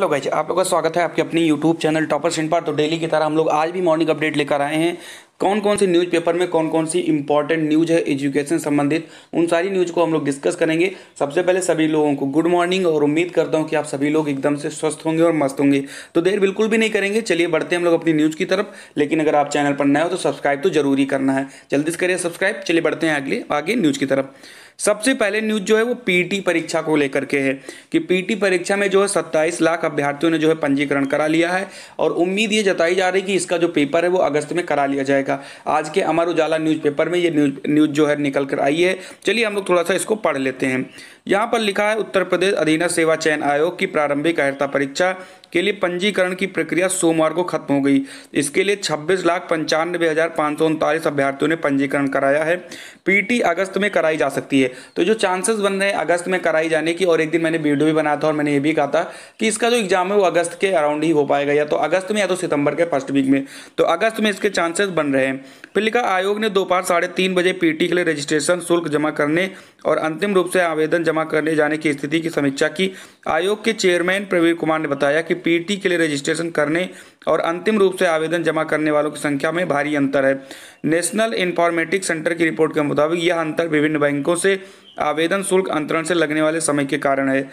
hello guys आप लोगों का स्वागत है आपके अपनी यूट्यूब चैनल टॉपर सिंह पर तो डेली की तरह हम लोग आज भी मॉर्निंग अपडेट लेकर आए हैं कौन कौन से न्यूज़पेपर में कौन कौन सी इंपॉर्टेंट न्यूज़ है एजुकेशन संबंधित उन सारी न्यूज़ को हम लोग डिस्कस करेंगे सबसे पहले सभी लोगों को गुड मॉर्निंग और उम्मीद करता हूँ कि आप सभी लोग एकदम से स्वस्थ होंगे और मस्त होंगे तो देर बिल्कुल भी नहीं करेंगे चलिए बढ़ते हैं हम लोग अपनी न्यूज़ की तरफ लेकिन अगर आप चैनल पर नए हो तो सब्सक्राइब तो जरूरी करना है जल्दी से करिए सब्सक्राइब चलिए बढ़ते हैं अगले आगे न्यूज़ की तरफ सबसे पहले न्यूज जो है वो पीटी परीक्षा को लेकर के है कि पीटी परीक्षा में जो है सत्ताईस लाख अभ्यर्थियों ने जो है पंजीकरण करा लिया है और उम्मीद ये जताई जा रही है कि इसका जो पेपर है वो अगस्त में करा लिया जाएगा का आज के अमर उजाला न्यूज़पेपर में ये न्यूज न्यूज़ जो है निकल कर आई है चलिए हम लोग थोड़ा सा इसको पढ़ लेते हैं यहाँ पर लिखा है उत्तर प्रदेश अधीन सेवा चयन आयोग की प्रारंभिक अहिता परीक्षा के लिए पंजीकरण की प्रक्रिया सोमवार को खत्म हो गई इसके लिए छब्बीस लाख पंचानवे हजार पाँच सौ उनतालीस अभ्यर्थियों ने पंजीकरण कराया है पीटी अगस्त में कराई जा सकती है तो जो चांसेस बन रहे हैं अगस्त में कराई जाने की और एक दिन मैंने वीडियो भी बनाया था और मैंने ये भी कहा था कि इसका जो एग्जाम है वो अगस्त के अराउंड ही हो पाएगा या तो अगस्त में या तो सितंबर के फर्स्ट वीक में तो अगस्त में इसके चांसेस बन रहे हैं फिर लिखा आयोग ने दोपहर साढ़े तीन बजे पीटी के लिए रजिस्ट्रेशन शुल्क जमा करने और अंतिम रूप से आवेदन जमा करने जाने की स्थिति की समीक्षा की आयोग के चेयरमैन प्रवीण कुमार ने बताया कि पीटी के लिए रजिस्ट्रेशन करने और अंतिम रूप से आवेदन जमा करने वालों की संख्या में भारी अंतर है नेशनल इंफॉर्मेटिक्स सेंटर की रिपोर्ट के मुताबिक यह अंतर विभिन्न बैंकों से आवेदन शुल्क अंतरण से लगने वाले समय के कारण है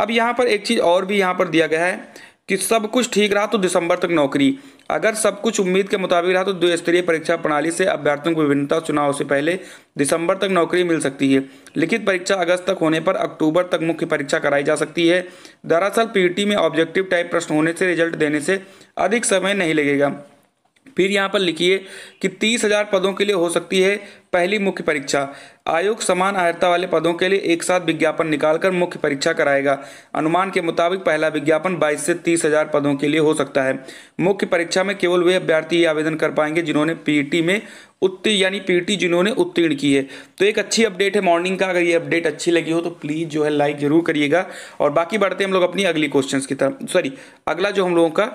अब यहाँ पर एक चीज़ और भी यहाँ पर दिया गया है कि सब कुछ ठीक रहा तो दिसंबर तक नौकरी अगर सब कुछ उम्मीद के मुताबिक रहा तो दो स्तरीय परीक्षा प्रणाली से अभ्यर्थियों को विभिन्नता चुनाव से पहले दिसंबर तक नौकरी मिल सकती है लिखित परीक्षा अगस्त तक होने पर अक्टूबर तक मुख्य परीक्षा कराई जा सकती है दरअसल पीटी में ऑब्जेक्टिव टाइप प्रश्न होने से रिजल्ट देने से अधिक समय नहीं लगेगा फिर यहाँ पर लिखिए कि तीस हजार पदों के लिए हो सकती है पहली मुख्य परीक्षा आयोग समान आयता वाले पदों के लिए एक साथ विज्ञापन निकालकर मुख्य परीक्षा कराएगा अनुमान के मुताबिक पहला विज्ञापन 22 से तीस हजार पदों के लिए हो सकता है मुख्य परीक्षा में केवल वे अभ्यर्थी आवेदन कर पाएंगे जिन्होंने पीटी में उत्तीर्ण यानी पीटी जिन्होंने उत्तीर्ण की है तो एक अच्छी अपडेट है मॉर्निंग का अगर ये अपडेट अच्छी लगी हो तो प्लीज़ जो है लाइक जरूर करिएगा और बाकी बढ़ते हम लोग अपनी अगली क्वेश्चन की तरफ सॉरी अगला जो हम लोगों का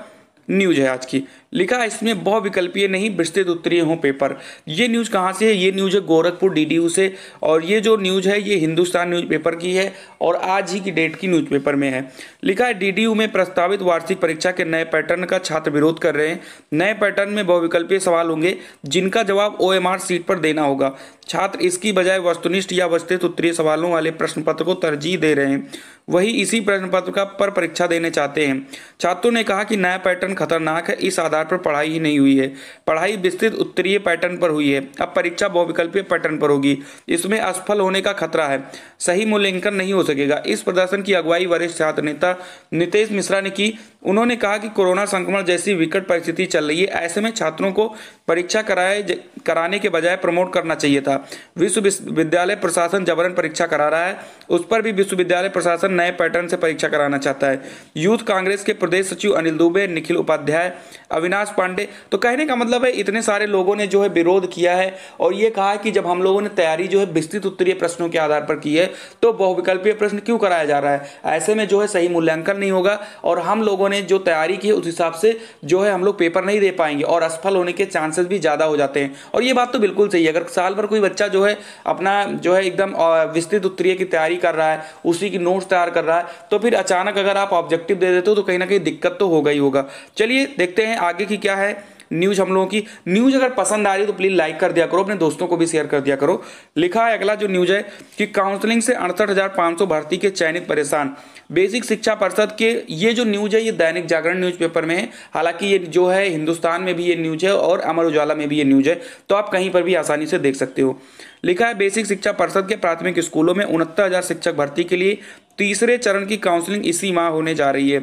न्यूज है आज की लिखा इसमें बहुविकल्पीय नहीं विस्तृत उत्तरीय हो पेपर ये न्यूज़ कहाँ से है ये न्यूज़ है गोरखपुर डीडीयू से और ये जो न्यूज़ है ये हिंदुस्तान न्यूज़पेपर की है और आज ही की डेट की न्यूज़पेपर में है लिखा है डीडीयू में प्रस्तावित वार्षिक परीक्षा के नए पैटर्न का छात्र विरोध कर रहे हैं नए पैटर्न में बहुविकल्पीय सवाल होंगे जिनका जवाब ओ सीट पर देना होगा छात्र इसकी बजाय वस्तुनिष्ठ या वस्तुत उत्तरीय सवालों वाले प्रश्न पत्र को तरजीह दे रहे हैं वही इसी प्रश्न पत्र का पर परीक्षा देने चाहते हैं छात्रों ने कहा कि नया पैटर्न खतरनाक है इस आधार आधार पर पढ़ाई ही नहीं हुई है पढ़ाई विस्तृत उत्तरीय पैटर्न पर हुई है अब परीक्षा बहुविकल्पीय पैटर्न पर होगी इसमें असफल होने का खतरा है सही मूल्यांकन नहीं हो सकेगा इस प्रदर्शन की अगुवाई वरिष्ठ छात्र नेता नितेश मिश्रा ने की उन्होंने कहा कि कोरोना संक्रमण जैसी विकट परिस्थिति चल रही है ऐसे में छात्रों को परीक्षा कराए कराने के बजाय प्रमोट करना चाहिए था विश्वविद्यालय प्रशासन जबरन परीक्षा करा रहा है उस पर भी विश्वविद्यालय प्रशासन नए पैटर्न से परीक्षा कराना चाहता है यूथ कांग्रेस के प्रदेश सचिव अनिल दुबे निखिल उपाध्याय अविनाश अविनाश पांडे तो कहने का मतलब है इतने सारे लोगों ने जो है विरोध किया है और ये कहा कि जब हम लोगों ने तैयारी जो है विस्तृत उत्तरीय प्रश्नों के आधार पर की है तो बहुविकल्पीय प्रश्न क्यों कराया जा रहा है ऐसे में जो है सही मूल्यांकन नहीं होगा और हम लोगों ने जो तैयारी की है उस हिसाब से जो है हम लोग पेपर नहीं दे पाएंगे और असफल होने के चांसेस भी ज़्यादा हो जाते हैं और ये बात तो बिल्कुल सही है अगर साल भर कोई बच्चा जो है अपना जो है एकदम विस्तृत उत्तरीय की तैयारी कर रहा है उसी की नोट्स तैयार कर रहा है तो फिर अचानक अगर आप ऑब्जेक्टिव दे देते हो तो कहीं ना कहीं दिक्कत तो होगा ही होगा चलिए देखते हैं आगे आगे की क्या है न्यूज हम लोगों की न्यूज अगर पसंद आ रही है तो प्लीज लाइक कर दिया करो अपने दोस्तों को भी शेयर कर दिया करो लिखा है अगला जो न्यूज है कि काउंसलिंग से अड़सठ भर्ती के चयनित परेशान बेसिक शिक्षा परिषद के ये जो न्यूज है ये दैनिक जागरण न्यूज़पेपर में है हालांकि ये जो है हिंदुस्तान में भी ये न्यूज है और अमर उजाला में भी ये न्यूज है तो आप कहीं पर भी आसानी से देख सकते हो लिखा है बेसिक शिक्षा परिषद के प्राथमिक स्कूलों में उनहत्तर शिक्षक भर्ती के लिए तीसरे चरण की काउंसलिंग इसी माह होने जा रही है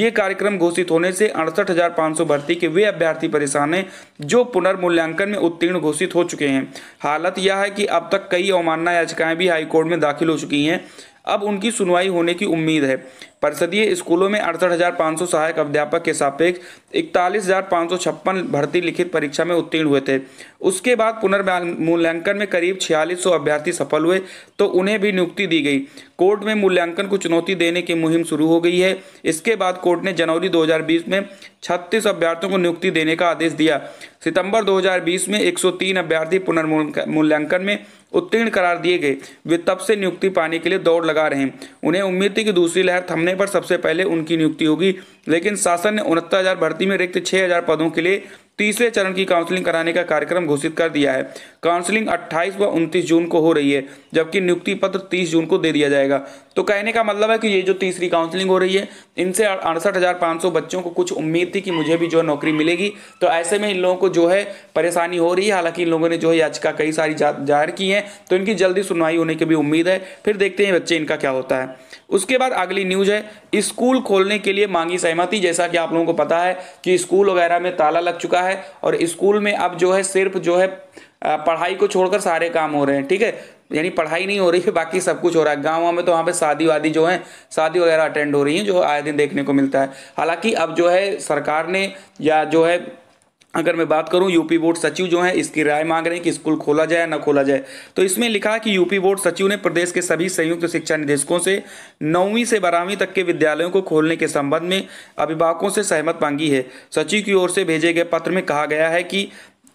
ये कार्यक्रम घोषित होने से अड़सठ भर्ती के वे अभ्यर्थी परेशान हैं जो पुनर्मूल्यांकन में उत्तीर्ण घोषित हो चुके हैं हालत यह है कि अब तक कई अवमानना याचिकाएं भी हाईकोर्ट में दाखिल हो चुकी हैं अब उनकी सुनवाई होने की उम्मीद है परिषदीय स्कूलों में अड़सठ हज़ार पाँच सौ सहायक अध्यापक के सापेक्ष इकतालीस हज़ार पाँच सौ छप्पन भर्ती लिखित परीक्षा में उत्तीर्ण हुए थे उसके बाद पुनर्मूल्यांकन में करीब छियालीस सौ अभ्यर्थी सफल हुए तो उन्हें भी नियुक्ति दी गई कोर्ट में मूल्यांकन को चुनौती देने की मुहिम शुरू हो गई है इसके बाद कोर्ट ने जनवरी दो में छत्तीस अभ्यर्थियों को नियुक्ति देने का आदेश दिया सितंबर दो में एक अभ्यर्थी पुनर्मूल्यांकन में उत्तीर्ण करार दिए गए वे तब से नियुक्ति पाने के लिए दौड़ लगा रहे हैं उन्हें उम्मीद थी कि दूसरी लहर थमने पर सबसे पहले उनकी नियुक्ति होगी लेकिन शासन ने उनहत्तर भर्ती में रिक्त छः पदों के लिए तीसरे चरण की काउंसलिंग कराने का कार्यक्रम घोषित कर दिया है काउंसलिंग 28 व 29 जून को हो रही है जबकि नियुक्ति पत्र 30 जून को दे दिया जाएगा तो कहने का मतलब है कि ये जो तीसरी काउंसलिंग हो रही है इनसे अड़सठ बच्चों को कुछ उम्मीद थी कि मुझे भी जो नौकरी मिलेगी तो ऐसे में इन लोगों को जो है परेशानी हो रही है हालांकि इन लोगों ने जो है याचिका कई सारी जाहिर की है तो इनकी जल्दी सुनवाई होने की भी उम्मीद है फिर देखते हैं बच्चे इनका क्या होता है उसके बाद अगली न्यूज है स्कूल खोलने के लिए मांगी सहमति जैसा कि आप लोगों को पता है कि स्कूल वगैरह में ताला लग चुका है और स्कूल में अब जो है सिर्फ जो है पढ़ाई को छोड़कर सारे काम हो रहे हैं ठीक है यानी पढ़ाई नहीं हो रही है बाकी सब कुछ हो रहा है गाँव में तो वहाँ पे शादी वादी जो है शादी वगैरह अटेंड हो रही है जो आए दिन देखने को मिलता है हालांकि अब जो है सरकार ने या जो है अगर मैं बात करूं यूपी बोर्ड सचिव जो हैं इसकी राय मांग रहे हैं कि स्कूल खोला जाए ना खोला जाए तो इसमें लिखा है कि यूपी बोर्ड सचिव ने प्रदेश के सभी संयुक्त शिक्षा निदेशकों से नौवीं से बारहवीं तक के विद्यालयों को खोलने के संबंध में अभिभावकों से सहमत मांगी है सचिव की ओर से भेजे गए पत्र में कहा गया है कि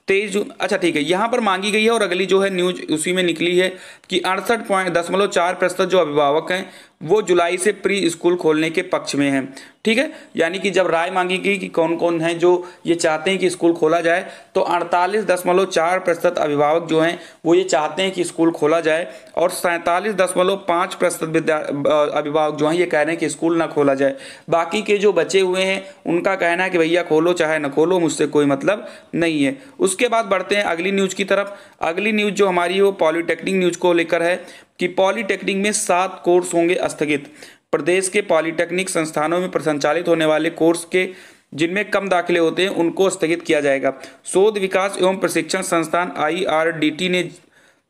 तेईस जून अच्छा ठीक है यहाँ पर मांगी गई है और अगली जो है न्यूज उसी में निकली है कि अड़सठ पॉइंट दशमलव चार प्रतिशत जो अभिभावक हैं वो जुलाई से प्री स्कूल खोलने के पक्ष में हैं ठीक है यानी कि जब राय मांगी गई कि कौन कौन है जो ये चाहते हैं कि स्कूल खोला जाए तो अड़तालीस दशमलव चार प्रतिशत अभिभावक जो हैं वो ये चाहते हैं कि स्कूल खोला जाए और सैंतालीस दशमलव पाँच प्रतिशत विद्या अभिभावक जो हैं ये कह रहे हैं कि स्कूल ना खोला जाए बाकी के जो बचे हुए हैं उनका कहना है कि भैया खोलो चाहे ना खोलो मुझसे कोई मतलब नहीं है उसके बाद बढ़ते हैं अगली न्यूज़ की तरफ अगली न्यूज़ जो हमारी वो पॉलीटेक्निक न्यूज़ को लेकर है कि पॉलीटेक्निक में सात कोर्स होंगे स्थगित प्रदेश के पॉलिटेक्निक संस्थानों में संचालित होने वाले कोर्स के जिनमें कम दाखिले होते हैं उनको स्थगित किया जाएगा शोध विकास एवं प्रशिक्षण संस्थान आईआरडीटी ने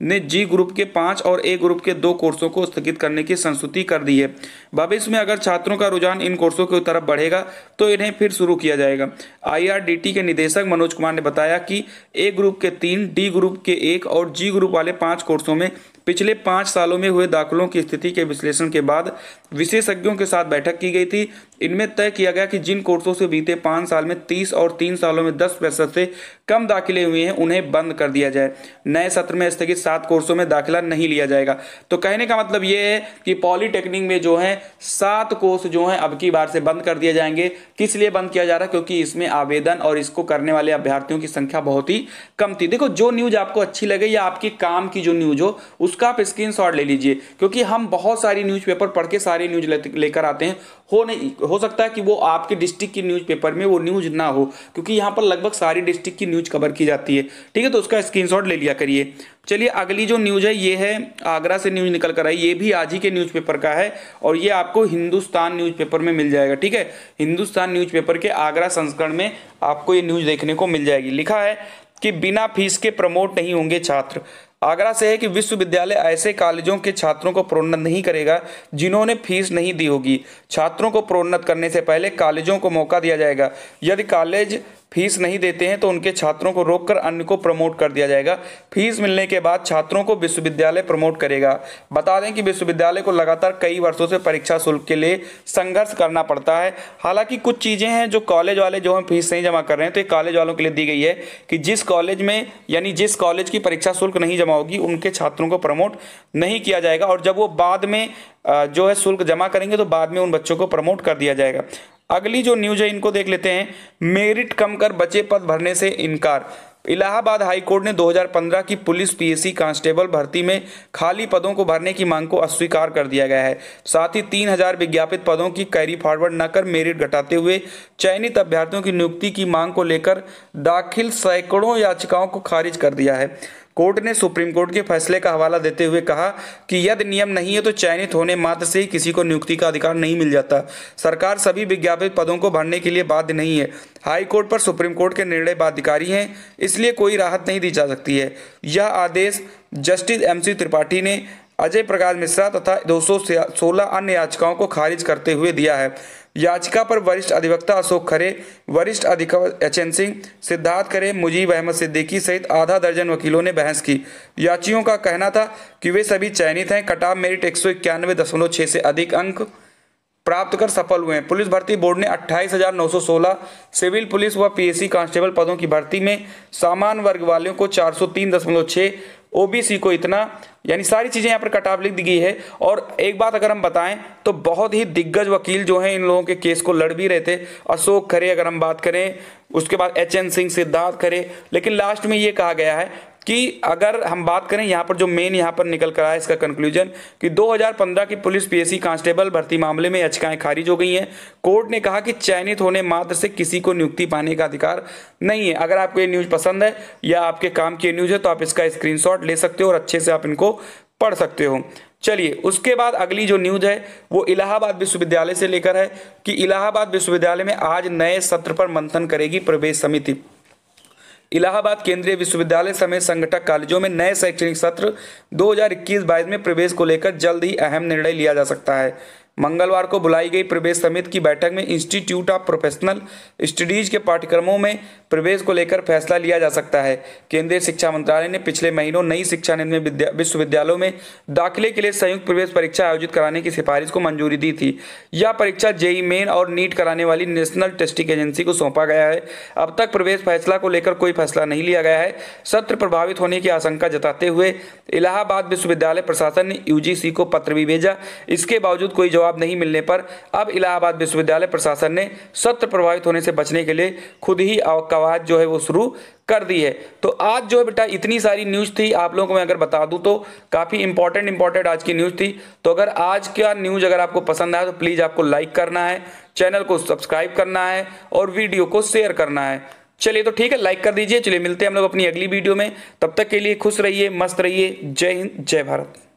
ने जी ग्रुप के पाँच और ए ग्रुप के दो कोर्सों को स्थगित करने की संस्तुति कर दी है भविष्य में अगर छात्रों का रुझान इन कोर्सों की तरफ बढ़ेगा तो इन्हें फिर शुरू किया जाएगा आईआरडीटी के निदेशक मनोज कुमार ने बताया कि ए ग्रुप के तीन डी ग्रुप के एक और जी ग्रुप वाले पाँच कोर्सों में पिछले पाँच सालों में हुए दाखिलों की स्थिति के विश्लेषण के बाद विशेषज्ञों के साथ बैठक की गई थी इनमें तय किया गया कि जिन कोर्सों से बीते पाँच साल में तीस और तीन सालों में दस प्रतिशत से कम दाखिले हुए हैं उन्हें बंद कर दिया जाए नए सत्र में स्थगित सात कोर्सों में दाखिला नहीं लिया जाएगा तो कहने का मतलब ये है कि पॉलीटेक्निक में जो है सात कोर्स जो हैं अब की बार से बंद कर दिए जाएंगे किस लिए बंद किया जा रहा है क्योंकि इसमें आवेदन और इसको करने वाले अभ्यर्थियों की संख्या बहुत ही कम थी देखो जो न्यूज़ आपको अच्छी लगे या आपके काम की जो न्यूज़ हो उसका आप स्क्रीन ले लीजिए क्योंकि हम बहुत सारी न्यूज पढ़ के सारी न्यूज़ लेकर आते हैं हो नहीं हो सकता है कि वो आपके डिस्ट्रिक्ट की न्यूज पेपर में वो न्यूज़ ना हो क्योंकि यहाँ पर लगभग सारी डिस्ट्रिक्ट की न्यूज़ कवर की जाती है ठीक है तो उसका स्क्रीन ले लिया करिए चलिए अगली जो न्यूज़ है ये है आगरा से न्यूज़ निकल कर आई ये भी आज ही के न्यूज़पेपर का है और ये आपको हिंदुस्तान न्यूज़पेपर में मिल जाएगा ठीक है हिंदुस्तान न्यूज़पेपर के आगरा संस्करण में आपको ये न्यूज़ देखने को मिल जाएगी लिखा है कि बिना फीस के प्रमोट नहीं होंगे छात्र आगरा से है कि विश्वविद्यालय ऐसे कॉलेजों के छात्रों को प्रोन्नत नहीं करेगा जिन्होंने फीस नहीं दी होगी छात्रों को प्रोन्नत करने से पहले कॉलेजों को मौका दिया जाएगा यदि कॉलेज फीस नहीं देते हैं तो उनके छात्रों को रोककर अन्य को प्रमोट कर दिया जाएगा फीस मिलने के बाद छात्रों को विश्वविद्यालय प्रमोट करेगा बता दें कि विश्वविद्यालय को लगातार कई वर्षों से परीक्षा शुल्क के लिए संघर्ष करना पड़ता है हालांकि कुछ चीज़ें हैं जो कॉलेज वाले जो हम फीस नहीं जमा कर रहे हैं तो ये कॉलेज वालों के लिए दी गई है कि जिस कॉलेज में यानी जिस कॉलेज की परीक्षा शुल्क नहीं जमा होगी उनके छात्रों को प्रमोट नहीं किया जाएगा और जब वो बाद में जो है शुल्क जमा करेंगे तो बाद में उन बच्चों को प्रमोट कर दिया जाएगा अगली जो न्यूज है इनको देख लेते हैं मेरिट कम कर बचे पद भरने से इनकार इलाहाबाद हाईकोर्ट ने 2015 की पुलिस पीएससी कांस्टेबल भर्ती में खाली पदों को भरने की मांग को अस्वीकार कर दिया गया है साथ ही 3000 विज्ञापित पदों की कैरी फॉरवर्ड न कर मेरिट घटाते हुए चयनित अभ्यर्थियों की नियुक्ति की मांग को लेकर दाखिल सैकड़ों याचिकाओं को खारिज कर दिया है कोर्ट ने सुप्रीम कोर्ट के फैसले का हवाला देते हुए कहा कि यदि नियम नहीं है तो चयनित होने मात्र से ही किसी को नियुक्ति का अधिकार नहीं मिल जाता सरकार सभी विज्ञापित पदों को भरने के लिए बाध्य नहीं है हाई कोर्ट पर सुप्रीम कोर्ट के निर्णय बाध्यकारी हैं इसलिए कोई राहत नहीं दी जा सकती है यह आदेश जस्टिस एम त्रिपाठी ने अजय प्रकाश मिश्रा तथा दो सोलह अन्य याचिकाओं को खारिज करते हुए दिया है याचिका पर वरिष्ठ अधिवक्ता अशोक खरे वरिष्ठ अधिकार एच एन सिंह सिद्धार्थ खरे मुजीब अहमद सिद्दीकी सहित आधा दर्जन वकीलों ने बहस की याचियों का कहना था कि वे सभी चयनित हैं कटाव मेरिट एक सौ इक्यानवे दशमलव से अधिक अंक प्राप्त कर सफल हुए हैं पुलिस भर्ती बोर्ड ने 28,916 सिविल पुलिस व पीएससी कांस्टेबल पदों की भर्ती में सामान्य वर्ग वालों को 403.6 ओबीसी को इतना यानी सारी चीज़ें यहाँ पर कटाव लिख दी गई है और एक बात अगर हम बताएं तो बहुत ही दिग्गज वकील जो हैं इन लोगों के केस को लड़ भी रहे थे अशोक खरे अगर हम बात करें उसके बाद एच एन सिंह सिद्धार्थ खरे लेकिन लास्ट में ये कहा गया है कि अगर हम बात करें यहाँ पर जो मेन यहाँ पर निकल कर आया इसका कंक्लूजन कि 2015 की पुलिस पीएससी कांस्टेबल भर्ती मामले में याचिकाएं खारिज हो गई हैं कोर्ट ने कहा कि चयनित होने मात्र से किसी को नियुक्ति पाने का अधिकार नहीं है अगर आपको ये न्यूज़ पसंद है या आपके काम की न्यूज़ है तो आप इसका स्क्रीन ले सकते हो और अच्छे से आप इनको पढ़ सकते हो चलिए उसके बाद अगली जो न्यूज है वो इलाहाबाद विश्वविद्यालय से लेकर है कि इलाहाबाद विश्वविद्यालय में आज नए सत्र पर मंथन करेगी प्रवेश समिति इलाहाबाद केंद्रीय विश्वविद्यालय समेत संगठक कॉलेजों में नए शैक्षणिक सत्र 2021-22 में प्रवेश को लेकर जल्द ही अहम निर्णय लिया जा सकता है मंगलवार को बुलाई गई प्रवेश समिति की बैठक में इंस्टीट्यूट ऑफ प्रोफेशनल स्टडीज के पाठ्यक्रमों में प्रवेश को लेकर फैसला लिया जा सकता है केंद्रीय शिक्षा मंत्रालय ने पिछले महीनों नई शिक्षा नीति में विश्वविद्यालयों में दाखिले के लिए संयुक्त प्रवेश परीक्षा आयोजित कराने की सिफारिश को मंजूरी दी थी यह परीक्षा जेई मेन और नीट कराने वाली नेशनल टेस्टिंग एजेंसी को सौंपा गया है अब तक प्रवेश फैसला को लेकर कोई फैसला नहीं लिया गया है सत्र प्रभावित होने की आशंका जताते हुए इलाहाबाद विश्वविद्यालय प्रशासन ने यूजीसी को पत्र भी भेजा इसके बावजूद कोई जवाब नहीं मिलने पर अब इलाहाबाद विश्वविद्यालय प्रशासन ने सत्र प्रभावित होने से बचने के लिए खुद ही कवायद जो है वो शुरू कर दी है तो आज जो है बेटा इतनी सारी न्यूज़ थी आप लोगों को मैं अगर बता दूं तो काफ़ी इंपॉर्टेंट इंपॉर्टेंट आज की न्यूज़ थी तो अगर आज का न्यूज़ अगर आपको पसंद आया तो प्लीज़ आपको लाइक करना है चैनल को सब्सक्राइब करना है और वीडियो को शेयर करना है चलिए तो ठीक है लाइक कर दीजिए चलिए मिलते हैं हम लोग अपनी अगली वीडियो में तब तक के लिए खुश रहिए मस्त रहिए जय हिंद जय भारत